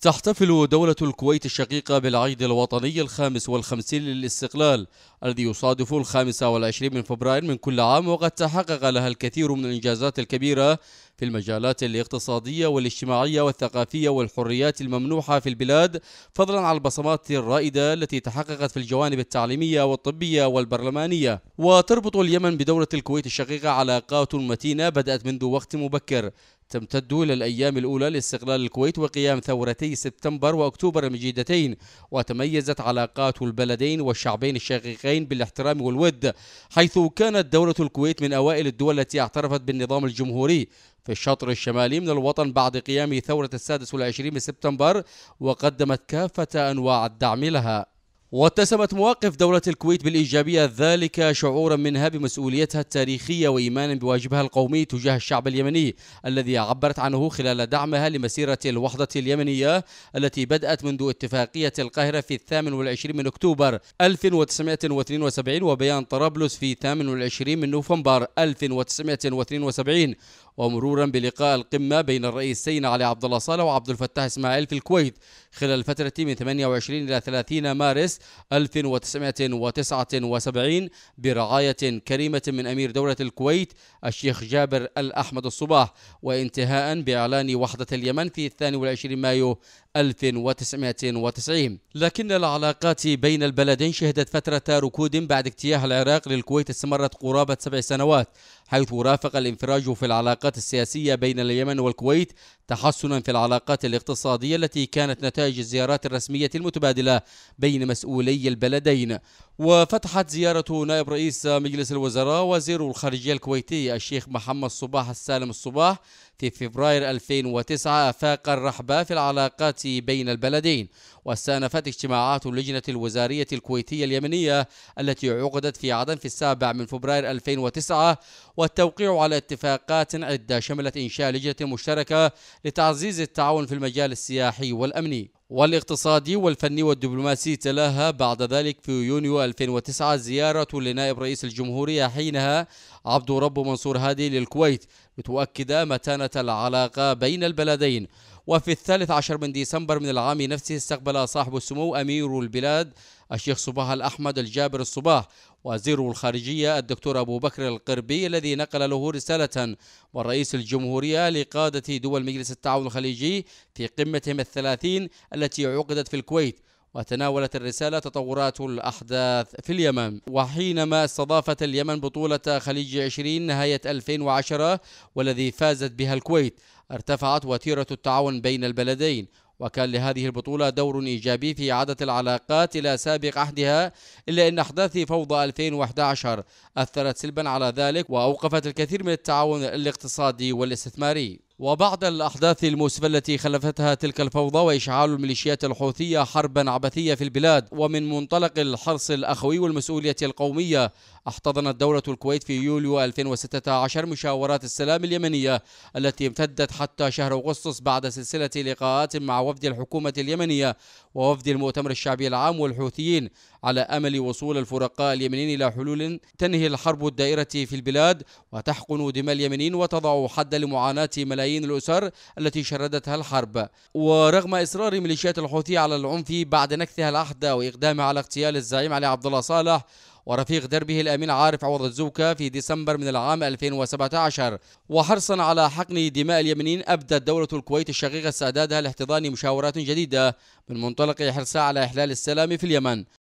تحتفل دولة الكويت الشقيقة بالعيد الوطني الخامس والخمسين للاستقلال الذي يصادف الخامسة والعشرين من فبراير من كل عام وقد تحقق لها الكثير من الإنجازات الكبيرة في المجالات الاقتصادية والاجتماعية والثقافية والحريات الممنوحة في البلاد فضلا عن البصمات الرائدة التي تحققت في الجوانب التعليمية والطبية والبرلمانية وتربط اليمن بدولة الكويت الشقيقة علاقات متينة بدأت منذ وقت مبكر تمتد إلى الأيام الأولى لاستقلال الكويت وقيام ثورتي سبتمبر وأكتوبر المجيدتين وتميزت علاقات البلدين والشعبين الشقيقين الشيخين بالاحترام والود حيث كانت دولة الكويت من أوائل الدول التي اعترفت بالنظام الجمهوري في الشطر الشمالي من الوطن بعد قيام ثورة السادس والعشرين من سبتمبر وقدمت كافة أنواع الدعم لها واتسمت مواقف دولة الكويت بالإيجابية ذلك شعورا منها بمسؤوليتها التاريخية وإيمانا بواجبها القومي تجاه الشعب اليمني الذي عبرت عنه خلال دعمها لمسيرة الوحدة اليمنية التي بدأت منذ اتفاقية القاهرة في الثامن والعشرين من أكتوبر 1972 وبيان طرابلس في 28 من نوفمبر 1972 ومرورا بلقاء القمة بين الرئيسين علي عبد الله صالح وعبد الفتاح إسماعيل في الكويت خلال الفترة من 28 إلى 30 مارس 1979 برعاية كريمة من أمير دولة الكويت الشيخ جابر الأحمد الصباح وانتهاء بإعلان وحدة اليمن في 22 مايو 1990 لكن العلاقات بين البلدين شهدت فترة ركود بعد اجتياح العراق للكويت استمرت قرابة سبع سنوات حيث رافق الانفراج في العلاقات السياسية بين اليمن والكويت تحسنا في العلاقات الاقتصادية التي كانت نتائج الزيارات الرسمية المتبادلة بين مسؤولي البلدين وفتحت زيارة نائب رئيس مجلس الوزراء وزير الخارجية الكويتي الشيخ محمد صباح السالم الصباح في فبراير 2009 آفاق الرحبة في العلاقات بين البلدين واستأنفت اجتماعات اللجنة الوزارية الكويتية اليمنية التي عقدت في عدن في السابع من فبراير 2009 والتوقيع على اتفاقات عدة شملت إنشاء لجنة مشتركة لتعزيز التعاون في المجال السياحي والأمني والاقتصادي والفني والدبلوماسي تلاها بعد ذلك في يونيو 2009 زيارة لنائب رئيس الجمهورية حينها عبد رب منصور هادي للكويت لتؤكد متانة العلاقة بين البلدين وفي الثالث عشر من ديسمبر من العام نفسه استقبل صاحب السمو أمير البلاد الشيخ صباح الأحمد الجابر الصباح وزير الخارجية الدكتور أبو بكر القربي الذي نقل له رسالة والرئيس الجمهورية لقادة دول مجلس التعاون الخليجي في قمتهم الثلاثين التي عقدت في الكويت وتناولت الرسالة تطورات الأحداث في اليمن وحينما استضافت اليمن بطولة خليج 20 نهاية 2010 والذي فازت بها الكويت ارتفعت وتيرة التعاون بين البلدين وكان لهذه البطولة دور إيجابي في إعادة العلاقات إلى سابق عهدها إلا أن أحداث فوضى 2011 أثرت سلبا على ذلك وأوقفت الكثير من التعاون الاقتصادي والاستثماري وبعد الأحداث المؤسفة التي خلفتها تلك الفوضى وإشعال الميليشيات الحوثية حربا عبثية في البلاد ومن منطلق الحرص الأخوي والمسؤولية القومية احتضنت دولة الكويت في يوليو 2016 مشاورات السلام اليمنية التي امتدت حتى شهر أغسطس بعد سلسلة لقاءات مع وفد الحكومة اليمنية ووفد المؤتمر الشعبي العام والحوثيين على أمل وصول الفرقاء اليمنيين إلى حلول تنهي الحرب الدائرة في البلاد وتحقن دماء اليمنيين وتضع حد لمعاناة ملايين الأسر التي شردتها الحرب ورغم إصرار ميليشيات الحوثي على العنف بعد نكثها العهد وإقدامها على اغتيال الزعيم علي عبد الله صالح ورفيق دربه الأمين عارف عوض الزوكا في ديسمبر من العام 2017 وحرصا على حقن دماء اليمنيين أبدت دولة الكويت الشقيقة استعدادها لاحتضان مشاورات جديدة من منطلق حرصها على إحلال السلام في اليمن